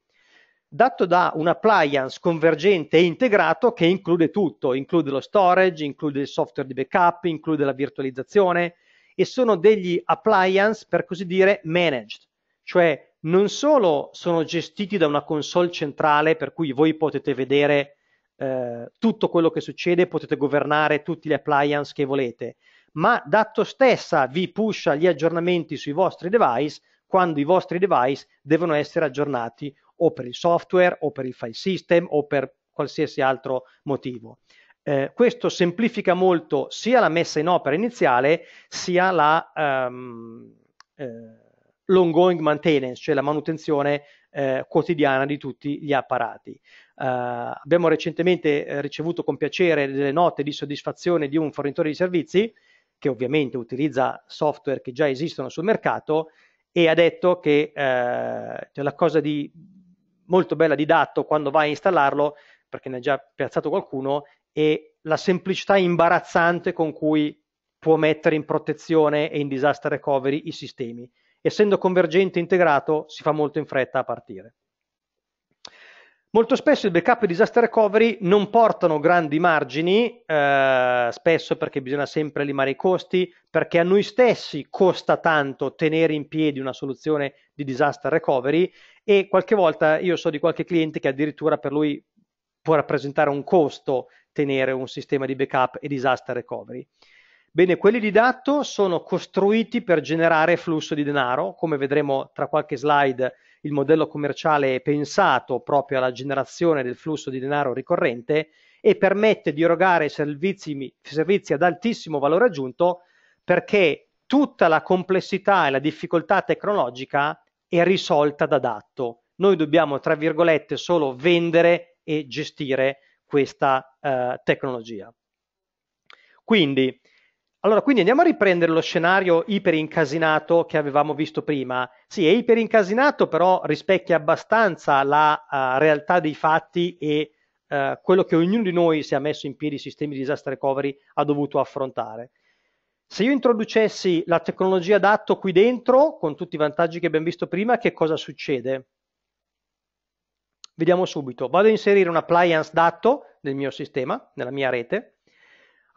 dato da un appliance convergente e integrato che include tutto, include lo storage, include il software di backup, include la virtualizzazione e sono degli appliance per così dire managed, cioè non solo sono gestiti da una console centrale per cui voi potete vedere eh, tutto quello che succede, potete governare tutti gli appliance che volete, ma Datto stessa vi pusha gli aggiornamenti sui vostri device quando i vostri device devono essere aggiornati o per il software o per il file system o per qualsiasi altro motivo. Eh, questo semplifica molto sia la messa in opera iniziale sia la, um, eh, l'ongoing maintenance, cioè la manutenzione eh, quotidiana di tutti gli apparati. Eh, abbiamo recentemente eh, ricevuto con piacere delle note di soddisfazione di un fornitore di servizi che ovviamente utilizza software che già esistono sul mercato e ha detto che eh, cioè la cosa di, molto bella di Datto quando vai a installarlo, perché ne ha già piazzato qualcuno, è la semplicità imbarazzante con cui può mettere in protezione e in disaster recovery i sistemi essendo convergente e integrato si fa molto in fretta a partire. Molto spesso il backup e il disaster recovery non portano grandi margini, eh, spesso perché bisogna sempre limare i costi, perché a noi stessi costa tanto tenere in piedi una soluzione di disaster recovery e qualche volta io so di qualche cliente che addirittura per lui può rappresentare un costo tenere un sistema di backup e disaster recovery. Bene, quelli di dato sono costruiti per generare flusso di denaro, come vedremo tra qualche slide il modello commerciale è pensato proprio alla generazione del flusso di denaro ricorrente e permette di erogare servizi, servizi ad altissimo valore aggiunto perché tutta la complessità e la difficoltà tecnologica è risolta da dato. Noi dobbiamo, tra virgolette, solo vendere e gestire questa eh, tecnologia. Quindi, allora, quindi andiamo a riprendere lo scenario iperincasinato che avevamo visto prima. Sì, è iperincasinato, però rispecchia abbastanza la uh, realtà dei fatti e uh, quello che ognuno di noi, se ha messo in piedi i sistemi di disaster recovery, ha dovuto affrontare. Se io introducessi la tecnologia d'atto qui dentro, con tutti i vantaggi che abbiamo visto prima, che cosa succede? Vediamo subito. Vado a inserire un appliance d'atto nel mio sistema, nella mia rete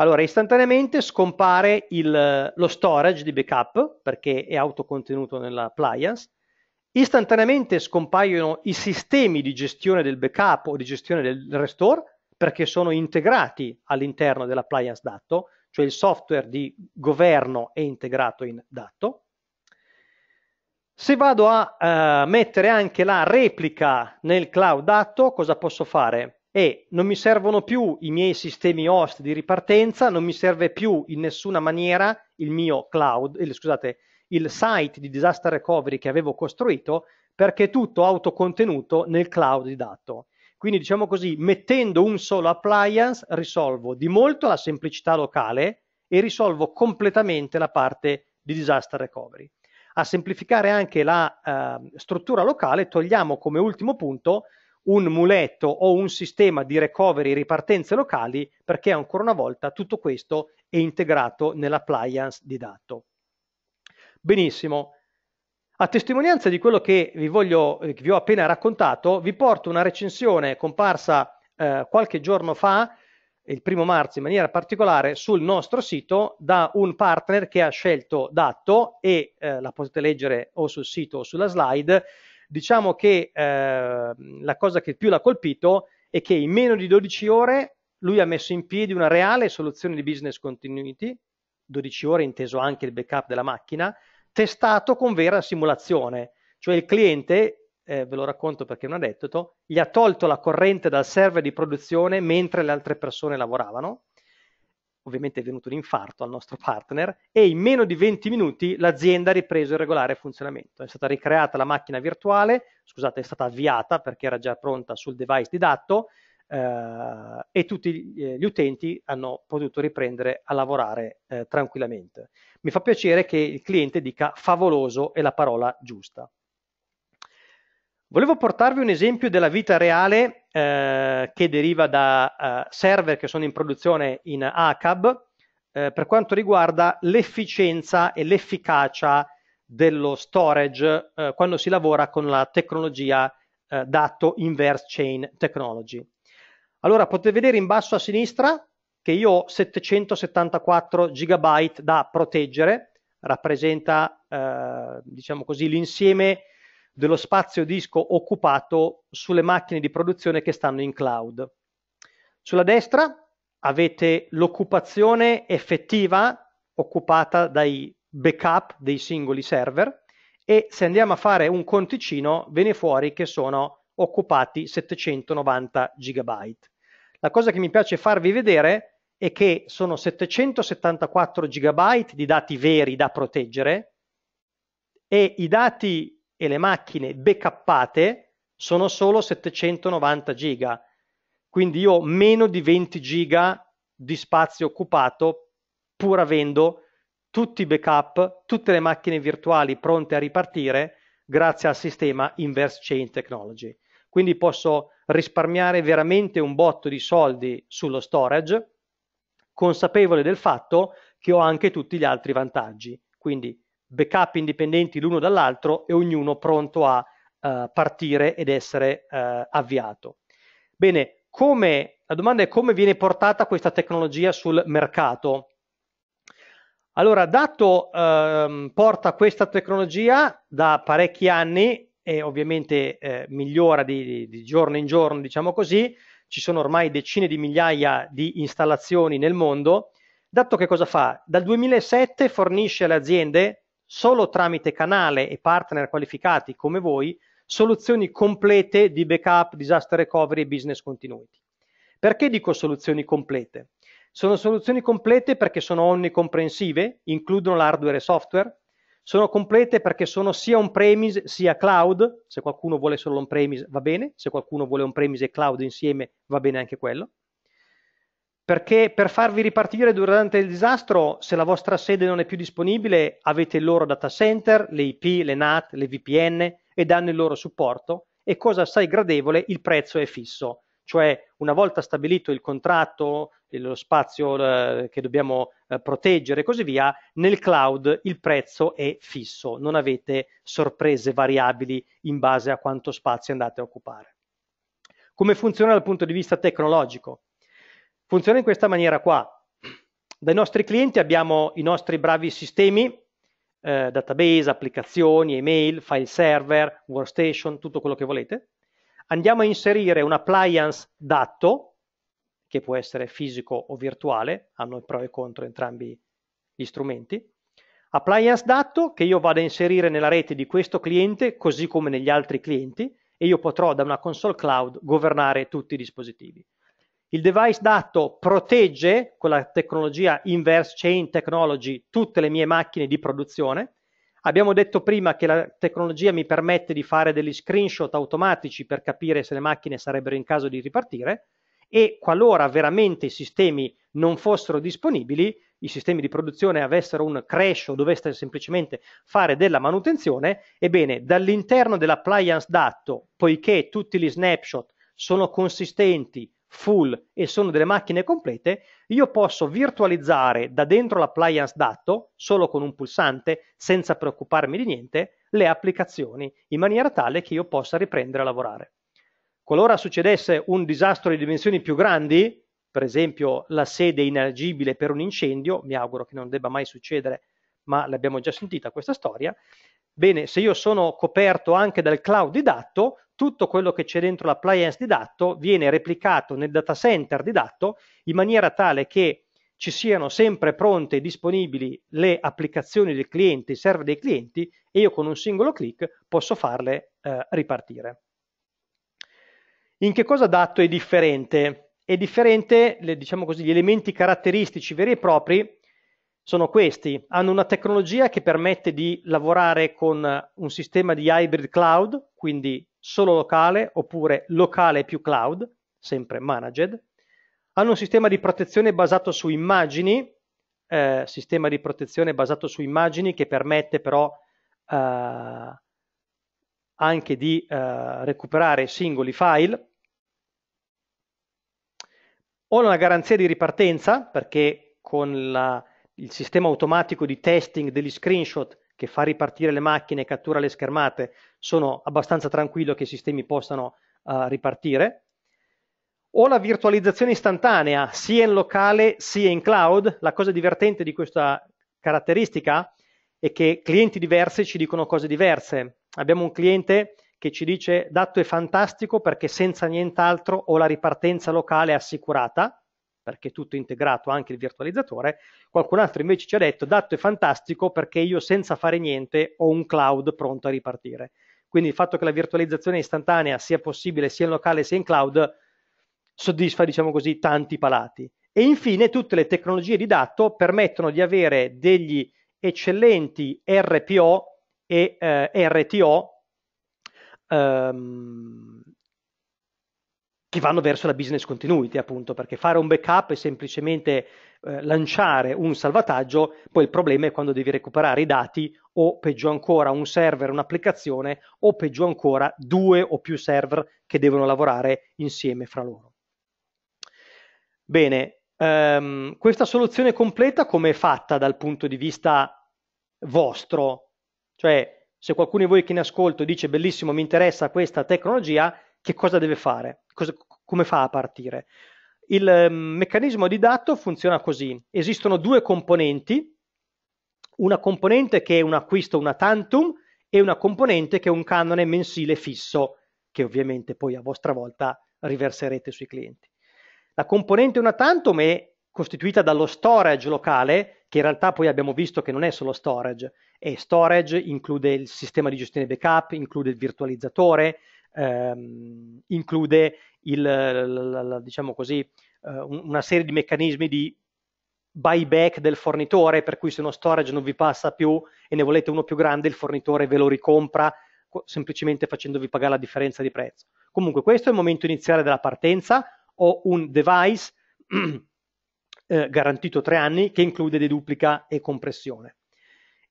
allora, istantaneamente scompare il, lo storage di backup perché è autocontenuto nell'appliance. Istantaneamente scompaiono i sistemi di gestione del backup o di gestione del restore perché sono integrati all'interno dell'appliance dato, cioè il software di governo è integrato in dato. Se vado a eh, mettere anche la replica nel cloud dato, cosa posso fare? e non mi servono più i miei sistemi host di ripartenza, non mi serve più in nessuna maniera il mio cloud, il, scusate, il site di disaster recovery che avevo costruito perché è tutto autocontenuto nel cloud di dato. Quindi diciamo così, mettendo un solo appliance risolvo di molto la semplicità locale e risolvo completamente la parte di disaster recovery. A semplificare anche la uh, struttura locale togliamo come ultimo punto un muletto o un sistema di recovery e ripartenze locali perché ancora una volta tutto questo è integrato nell'appliance di dato. Benissimo. A testimonianza di quello che vi, voglio, eh, che vi ho appena raccontato, vi porto una recensione comparsa eh, qualche giorno fa, il primo marzo in maniera particolare, sul nostro sito da un partner che ha scelto Datto e eh, la potete leggere o sul sito o sulla slide diciamo che eh, la cosa che più l'ha colpito è che in meno di 12 ore lui ha messo in piedi una reale soluzione di business continuity, 12 ore inteso anche il backup della macchina, testato con vera simulazione. Cioè il cliente, eh, ve lo racconto perché è un aneddoto, gli ha tolto la corrente dal server di produzione mentre le altre persone lavoravano, ovviamente è venuto un infarto al nostro partner e in meno di 20 minuti l'azienda ha ripreso il regolare funzionamento. È stata ricreata la macchina virtuale, scusate, è stata avviata perché era già pronta sul device di dato eh, e tutti gli eh, utenti hanno potuto riprendere a lavorare eh, tranquillamente. Mi fa piacere che il cliente dica favoloso è la parola giusta. Volevo portarvi un esempio della vita reale eh, che deriva da eh, server che sono in produzione in ACAB eh, per quanto riguarda l'efficienza e l'efficacia dello storage eh, quando si lavora con la tecnologia eh, dato inverse chain technology. Allora potete vedere in basso a sinistra che io ho 774 GB da proteggere, rappresenta eh, diciamo così l'insieme dello spazio disco occupato sulle macchine di produzione che stanno in cloud. Sulla destra avete l'occupazione effettiva occupata dai backup dei singoli server e se andiamo a fare un conticino viene fuori che sono occupati 790 GB. La cosa che mi piace farvi vedere è che sono 774 GB di dati veri da proteggere e i dati e le macchine backuppate sono solo 790 giga. Quindi io ho meno di 20 giga di spazio occupato pur avendo tutti i backup, tutte le macchine virtuali pronte a ripartire grazie al sistema Inverse Chain Technology. Quindi posso risparmiare veramente un botto di soldi sullo storage, consapevole del fatto che ho anche tutti gli altri vantaggi, quindi backup indipendenti l'uno dall'altro e ognuno pronto a uh, partire ed essere uh, avviato. Bene, come, la domanda è come viene portata questa tecnologia sul mercato? Allora, dato ehm, porta questa tecnologia da parecchi anni e ovviamente eh, migliora di, di, giorno in giorno, diciamo così, ci sono ormai decine di migliaia di installazioni nel mondo. Dato che cosa fa? Dal 2007 fornisce alle aziende solo tramite canale e partner qualificati come voi soluzioni complete di backup, disaster recovery e business continuity. Perché dico soluzioni complete? Sono soluzioni complete perché sono onnicomprensive, includono l'hardware e software, sono complete perché sono sia on-premise sia cloud, se qualcuno vuole solo on-premise va bene, se qualcuno vuole on-premise e cloud insieme va bene anche quello perché per farvi ripartire durante il disastro, se la vostra sede non è più disponibile, avete il loro data center, le IP, le NAT, le VPN e danno il loro supporto e cosa assai gradevole, il prezzo è fisso, cioè una volta stabilito il contratto, lo spazio eh, che dobbiamo eh, proteggere e così via, nel cloud il prezzo è fisso, non avete sorprese variabili in base a quanto spazio andate a occupare. Come funziona dal punto di vista tecnologico? Funziona in questa maniera qua. Dai nostri clienti abbiamo i nostri bravi sistemi, eh, database, applicazioni, email, file server, workstation, tutto quello che volete. Andiamo a inserire un appliance dato, che può essere fisico o virtuale, hanno i pro e contro entrambi gli strumenti. Appliance dato che io vado a inserire nella rete di questo cliente, così come negli altri clienti, e io potrò da una console cloud governare tutti i dispositivi. Il device dato protegge con la tecnologia inverse chain technology tutte le mie macchine di produzione. Abbiamo detto prima che la tecnologia mi permette di fare degli screenshot automatici per capire se le macchine sarebbero in caso di ripartire e qualora veramente i sistemi non fossero disponibili, i sistemi di produzione avessero un crash o doveste semplicemente fare della manutenzione, ebbene dall'interno dell'appliance dato, poiché tutti gli snapshot sono consistenti full e sono delle macchine complete, io posso virtualizzare da dentro l'appliance dato, solo con un pulsante, senza preoccuparmi di niente, le applicazioni, in maniera tale che io possa riprendere a lavorare. Qualora succedesse un disastro di dimensioni più grandi, per esempio la sede inagibile per un incendio, mi auguro che non debba mai succedere, ma l'abbiamo già sentita questa storia, Bene, se io sono coperto anche dal cloud di Datto, tutto quello che c'è dentro l'appliance di Datto viene replicato nel data center di Datto in maniera tale che ci siano sempre pronte e disponibili le applicazioni del cliente, i server dei clienti e io con un singolo clic posso farle eh, ripartire. In che cosa Datto è differente? È differente, le, diciamo così, gli elementi caratteristici veri e propri sono questi. Hanno una tecnologia che permette di lavorare con un sistema di hybrid cloud, quindi solo locale oppure locale più cloud, sempre managed. Hanno un sistema di protezione basato su immagini, eh, sistema di protezione basato su immagini che permette però eh, anche di eh, recuperare singoli file. Ho una garanzia di ripartenza perché con la il sistema automatico di testing degli screenshot che fa ripartire le macchine e cattura le schermate, sono abbastanza tranquillo che i sistemi possano uh, ripartire. O la virtualizzazione istantanea, sia in locale sia in cloud. La cosa divertente di questa caratteristica è che clienti diversi ci dicono cose diverse. Abbiamo un cliente che ci dice dato è fantastico perché senza nient'altro ho la ripartenza locale assicurata perché è tutto integrato anche il virtualizzatore, qualcun altro invece ci ha detto dato è fantastico perché io senza fare niente ho un cloud pronto a ripartire. Quindi il fatto che la virtualizzazione istantanea sia possibile sia in locale sia in cloud soddisfa, diciamo così, tanti palati. E infine tutte le tecnologie di dato permettono di avere degli eccellenti RPO e eh, RTO ehm, che vanno verso la business continuity, appunto, perché fare un backup è semplicemente eh, lanciare un salvataggio, poi il problema è quando devi recuperare i dati o peggio ancora un server, un'applicazione o peggio ancora due o più server che devono lavorare insieme fra loro. Bene, ehm, questa soluzione completa come è fatta dal punto di vista vostro? Cioè, se qualcuno di voi che ne ascolto dice bellissimo, mi interessa questa tecnologia, che cosa deve fare? cosa, come fa a partire? Il ehm, meccanismo di dato funziona così. Esistono due componenti, una componente che è un acquisto, una tantum, e una componente che è un canone mensile fisso, che ovviamente poi a vostra volta riverserete sui clienti. La componente una tantum è costituita dallo storage locale, che in realtà poi abbiamo visto che non è solo storage, è storage, include il sistema di gestione backup, include il virtualizzatore, ehm, include il, la, la, diciamo così, eh, una serie di meccanismi di buyback del fornitore, per cui se uno storage non vi passa più e ne volete uno più grande, il fornitore ve lo ricompra semplicemente facendovi pagare la differenza di prezzo. Comunque questo è il momento iniziale della partenza, ho un device eh, garantito tre anni che include deduplica e compressione.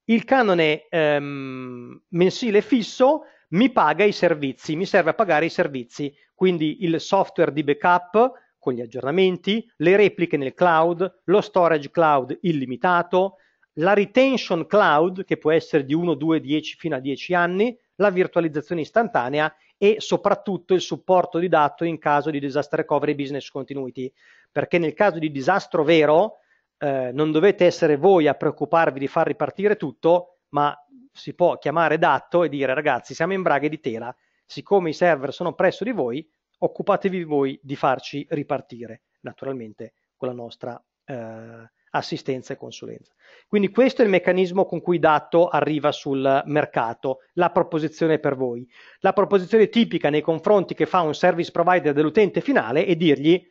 Il canone ehm, mensile fisso mi paga i servizi, mi serve a pagare i servizi, quindi il software di backup con gli aggiornamenti, le repliche nel cloud, lo storage cloud illimitato, la retention cloud che può essere di 1, 2, 10 fino a 10 anni, la virtualizzazione istantanea e soprattutto il supporto di dato in caso di disaster recovery business continuity, perché nel caso di disastro vero eh, non dovete essere voi a preoccuparvi di far ripartire tutto, ma si può chiamare Datto e dire ragazzi siamo in braghe di tela, siccome i server sono presso di voi, occupatevi voi di farci ripartire, naturalmente con la nostra eh, assistenza e consulenza. Quindi questo è il meccanismo con cui Datto arriva sul mercato, la proposizione per voi. La proposizione tipica nei confronti che fa un service provider dell'utente finale è dirgli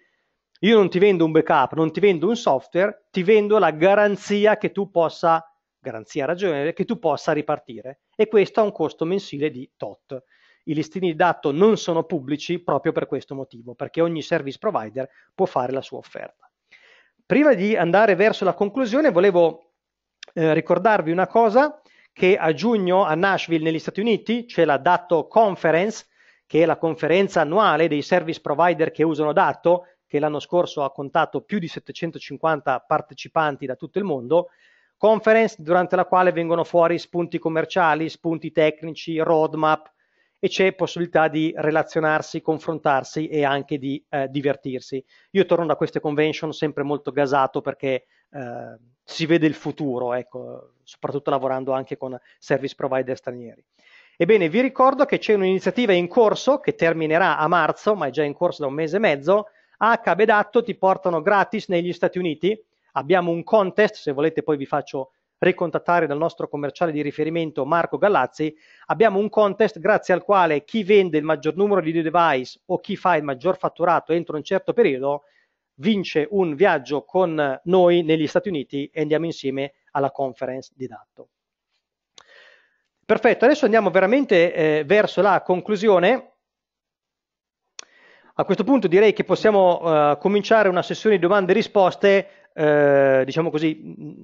io non ti vendo un backup, non ti vendo un software, ti vendo la garanzia che tu possa garanzia ragionevole, che tu possa ripartire. E questo ha un costo mensile di tot. I listini di dato non sono pubblici proprio per questo motivo, perché ogni service provider può fare la sua offerta. Prima di andare verso la conclusione, volevo eh, ricordarvi una cosa che a giugno a Nashville negli Stati Uniti c'è la Datto Conference, che è la conferenza annuale dei service provider che usano Datto, che l'anno scorso ha contato più di 750 partecipanti da tutto il mondo conference durante la quale vengono fuori spunti commerciali, spunti tecnici, roadmap e c'è possibilità di relazionarsi, confrontarsi e anche di eh, divertirsi. Io torno da queste convention sempre molto gasato perché eh, si vede il futuro, ecco, soprattutto lavorando anche con service provider stranieri. Ebbene, vi ricordo che c'è un'iniziativa in corso che terminerà a marzo, ma è già in corso da un mese e mezzo. A Cabedatto ti portano gratis negli Stati Uniti Abbiamo un contest, se volete poi vi faccio ricontattare dal nostro commerciale di riferimento Marco Gallazzi, abbiamo un contest grazie al quale chi vende il maggior numero di device o chi fa il maggior fatturato entro un certo periodo vince un viaggio con noi negli Stati Uniti e andiamo insieme alla conference di Datto. Perfetto, adesso andiamo veramente eh, verso la conclusione. A questo punto direi che possiamo eh, cominciare una sessione di domande e risposte eh, diciamo così,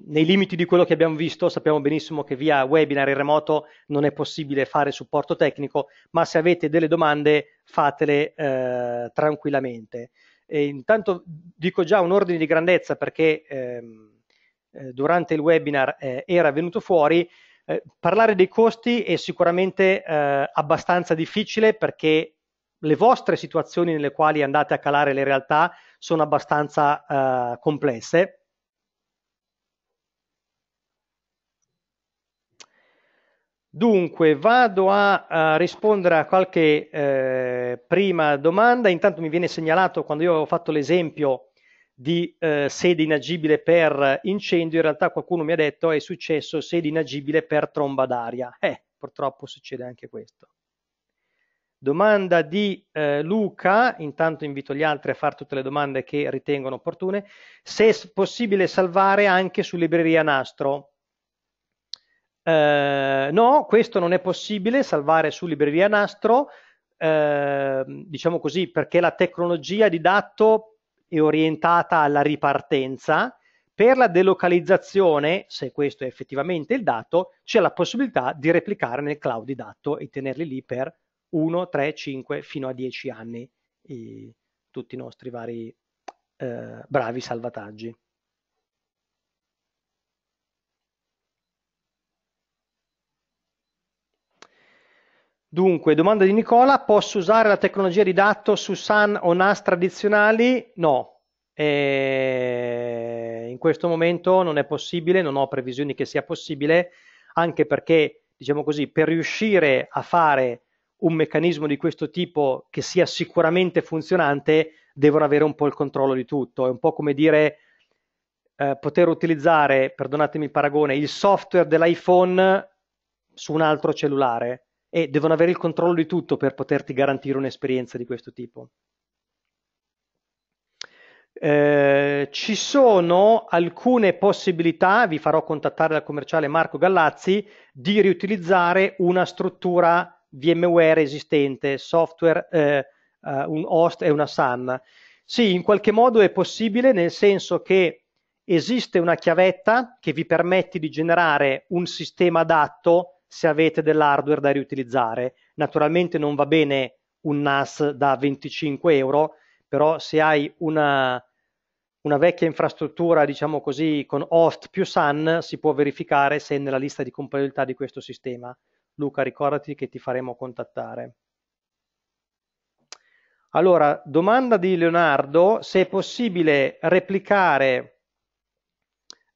nei limiti di quello che abbiamo visto, sappiamo benissimo che via webinar in remoto non è possibile fare supporto tecnico, ma se avete delle domande fatele eh, tranquillamente. E intanto dico già un ordine di grandezza perché ehm, eh, durante il webinar eh, era venuto fuori. Eh, parlare dei costi è sicuramente eh, abbastanza difficile perché le vostre situazioni nelle quali andate a calare le realtà sono abbastanza eh, complesse. Dunque, vado a, a, rispondere a qualche eh, prima domanda. Intanto mi viene segnalato quando io avevo fatto l'esempio di eh, sede inagibile per incendio, in realtà qualcuno mi ha detto è successo sede inagibile per tromba d'aria. Eh, purtroppo succede anche questo. Domanda di eh, Luca, intanto invito gli altri a fare tutte le domande che ritengono opportune, se è possibile salvare anche su libreria nastro. Eh, no, questo non è possibile salvare su libreria nastro, eh, diciamo così, perché la tecnologia di dato è orientata alla ripartenza, per la delocalizzazione, se questo è effettivamente il dato, c'è la possibilità di replicare nel cloud di dato e tenerli lì per 1, 3, 5 fino a 10 anni i, tutti i nostri vari eh, bravi salvataggi. Dunque, domanda di Nicola, posso usare la tecnologia di dato su SAN o NAS tradizionali? No, e eh, in questo momento non è possibile, non ho previsioni che sia possibile, anche perché, diciamo così, per riuscire a fare un meccanismo di questo tipo che sia sicuramente funzionante, devono avere un po' il controllo di tutto. È un po' come dire eh, poter utilizzare, perdonatemi il paragone, il software dell'iPhone su un altro cellulare e devono avere il controllo di tutto per poterti garantire un'esperienza di questo tipo. Eh, ci sono alcune possibilità, vi farò contattare dal commerciale Marco Gallazzi, di riutilizzare una struttura VMware esistente, software, eh, eh, un host e una SAM. Sì, in qualche modo è possibile, nel senso che esiste una chiavetta che vi permette di generare un sistema adatto se avete dell'hardware da riutilizzare. Naturalmente non va bene un NAS da 25 euro, però se hai una, una vecchia infrastruttura, diciamo così, con host più SAN, si può verificare se è nella lista di compatibilità di questo sistema. Luca, ricordati che ti faremo contattare. Allora, domanda di Leonardo, se è possibile replicare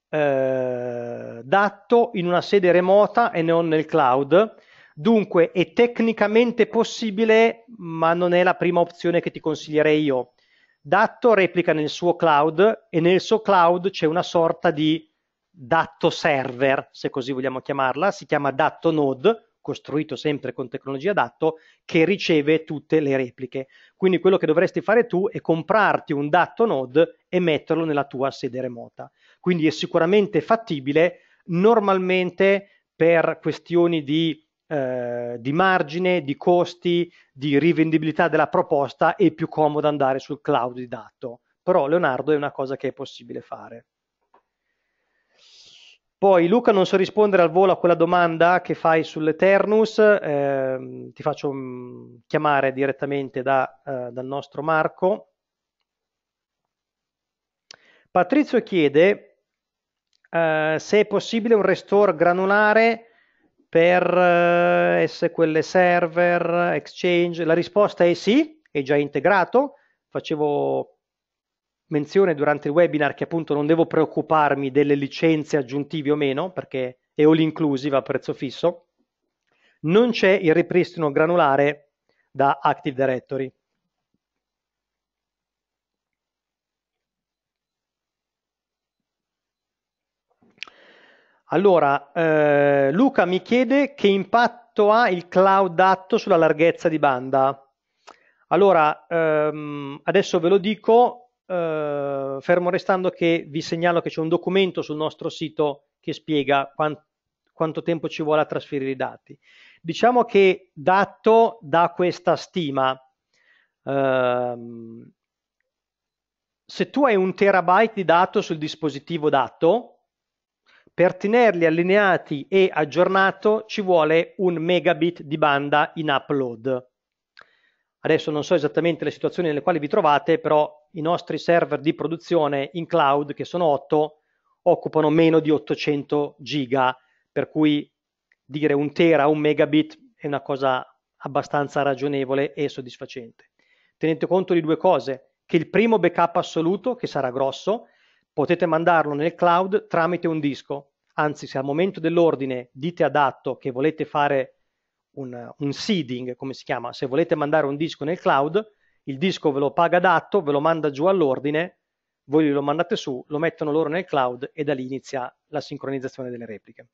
eh, Datto in una sede remota e non nel cloud. Dunque, è tecnicamente possibile, ma non è la prima opzione che ti consiglierei io. Datto replica nel suo cloud e nel suo cloud c'è una sorta di Datto server, se così vogliamo chiamarla, si chiama Datto Node, costruito sempre con tecnologia DATO, che riceve tutte le repliche. Quindi quello che dovresti fare tu è comprarti un DATO node e metterlo nella tua sede remota. Quindi è sicuramente fattibile, normalmente per questioni di, eh, di margine, di costi, di rivendibilità della proposta è più comodo andare sul cloud di DATO. Però Leonardo è una cosa che è possibile fare. Poi Luca non so rispondere al volo a quella domanda che fai sull'Eternus, eh, ti faccio mm, chiamare direttamente da, eh, dal nostro Marco. Patrizio chiede eh, se è possibile un restore granulare per eh, SQL Server, Exchange. La risposta è sì, è già integrato. Facevo menzione durante il webinar che appunto non devo preoccuparmi delle licenze aggiuntive o meno, perché è all inclusive a prezzo fisso, non c'è il ripristino granulare da Active Directory. Allora, eh, Luca mi chiede che impatto ha il cloud atto sulla larghezza di banda. Allora, ehm, adesso ve lo dico, eh, fermo restando che vi segnalo che c'è un documento sul nostro sito che spiega quant- quanto tempo ci vuole a trasferire i dati. Diciamo che dato da questa stima, ehm, se tu hai un terabyte di dato sul dispositivo dato, per tenerli allineati e aggiornato ci vuole un megabit di banda in upload. Adesso non so esattamente le situazioni nelle quali vi trovate, però i nostri server di produzione in cloud, che sono 8, occupano meno di 800 giga, per cui dire un tera, un megabit è una cosa abbastanza ragionevole e soddisfacente. Tenete conto di due cose, che il primo backup assoluto, che sarà grosso, potete mandarlo nel cloud tramite un disco, anzi se al momento dell'ordine dite adatto che volete fare un, un seeding, come si chiama, se volete mandare un disco nel cloud, il disco ve lo paga adatto, ve lo manda giù all'ordine, voi lo mandate su, lo mettono loro nel cloud e da lì inizia la sincronizzazione delle repliche.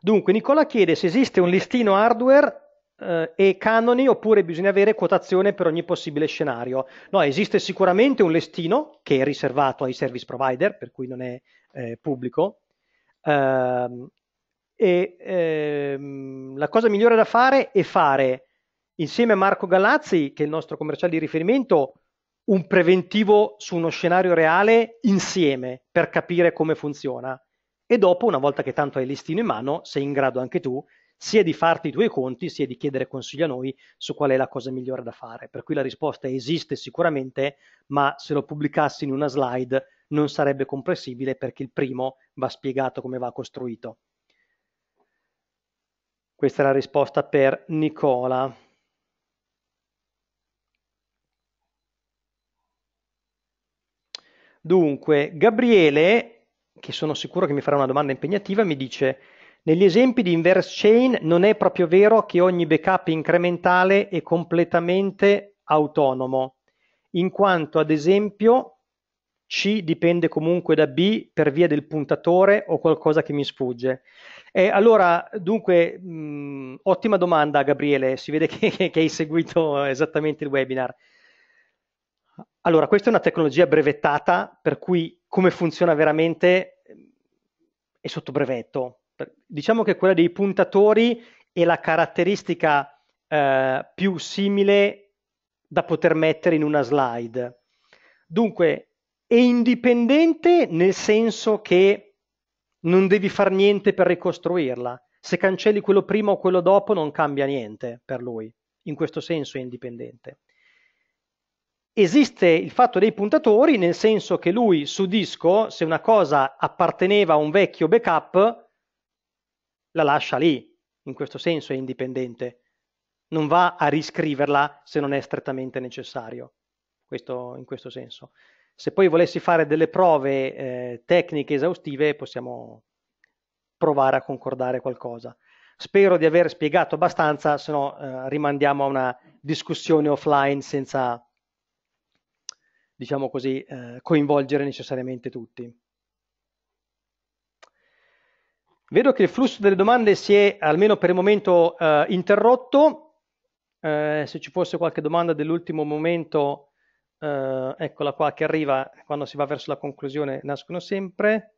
Dunque, Nicola chiede se esiste un listino hardware eh, e canoni oppure bisogna avere quotazione per ogni possibile scenario. No, esiste sicuramente un listino che è riservato ai service provider, per cui non è eh, pubblico, Uh, e ehm, la cosa migliore da fare è fare insieme a Marco Galazzi, che è il nostro commerciale di riferimento, un preventivo su uno scenario reale insieme per capire come funziona. E dopo, una volta che tanto hai il listino in mano, sei in grado anche tu sia di farti i tuoi conti, sia di chiedere consigli a noi su qual è la cosa migliore da fare. Per cui la risposta esiste sicuramente, ma se lo pubblicassi in una slide non sarebbe comprensibile perché il primo va spiegato come va costruito. Questa è la risposta per Nicola. Dunque, Gabriele, che sono sicuro che mi farà una domanda impegnativa, mi dice negli esempi di inverse chain non è proprio vero che ogni backup incrementale è completamente autonomo, in quanto ad esempio C dipende comunque da B per via del puntatore o qualcosa che mi sfugge. Eh, allora, dunque, mh, mm, ottima domanda Gabriele, si vede che, che, hai seguito esattamente il webinar. Allora, questa è una tecnologia brevettata, per cui come funziona veramente eh, è sotto brevetto. Diciamo che quella dei puntatori è la caratteristica eh, più simile da poter mettere in una slide. Dunque, è indipendente nel senso che non devi far niente per ricostruirla. Se cancelli quello prima o quello dopo non cambia niente per lui. In questo senso è indipendente. Esiste il fatto dei puntatori nel senso che lui su disco, se una cosa apparteneva a un vecchio backup, la lascia lì. In questo senso è indipendente. Non va a riscriverla se non è strettamente necessario. Questo, in questo senso. Se poi volessi fare delle prove eh, tecniche esaustive possiamo provare a concordare qualcosa. Spero di aver spiegato abbastanza, se no eh, rimandiamo a una discussione offline senza, diciamo così, eh, coinvolgere necessariamente tutti. Vedo che il flusso delle domande si è, almeno per il momento, eh, interrotto. Eh, se ci fosse qualche domanda dell'ultimo momento... Uh, eccola qua che arriva quando si va verso la conclusione, nascono sempre.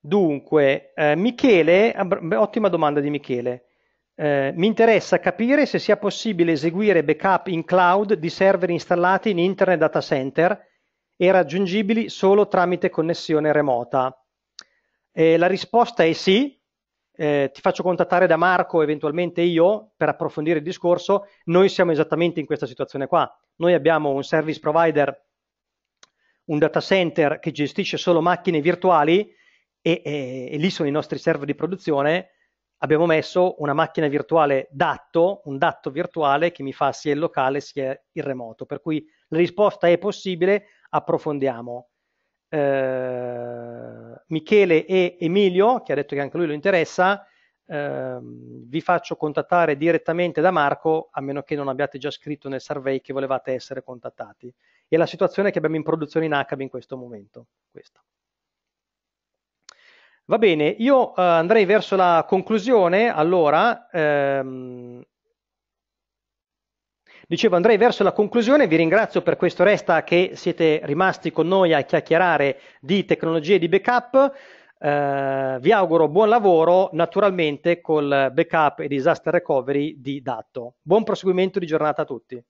Dunque, eh, Michele, ottima domanda di Michele. Eh, mi interessa capire se sia possibile eseguire backup in cloud di server installati in internet data center e raggiungibili solo tramite connessione remota. Eh, la risposta è sì, eh, ti faccio contattare da Marco, eventualmente io, per approfondire il discorso, noi siamo esattamente in questa situazione qua. Noi abbiamo un service provider, un data center che gestisce solo macchine virtuali e, e, e lì sono i nostri server di produzione. Abbiamo messo una macchina virtuale datto, un datto virtuale che mi fa sia il locale sia il remoto. Per cui la risposta è possibile, approfondiamo eh, Michele e Emilio, che ha detto che anche lui lo interessa, eh, vi faccio contattare direttamente da Marco, a meno che non abbiate già scritto nel survey che volevate essere contattati. E la situazione che abbiamo in produzione in HB in questo momento. Questa. Va bene, io eh, andrei verso la conclusione, allora, ehm, Dicevo, andrei verso la conclusione, vi ringrazio per questo resta che siete rimasti con noi a chiacchierare di tecnologie di backup. Eh, vi auguro buon lavoro naturalmente col backup e disaster recovery di Datto. Buon proseguimento di giornata a tutti.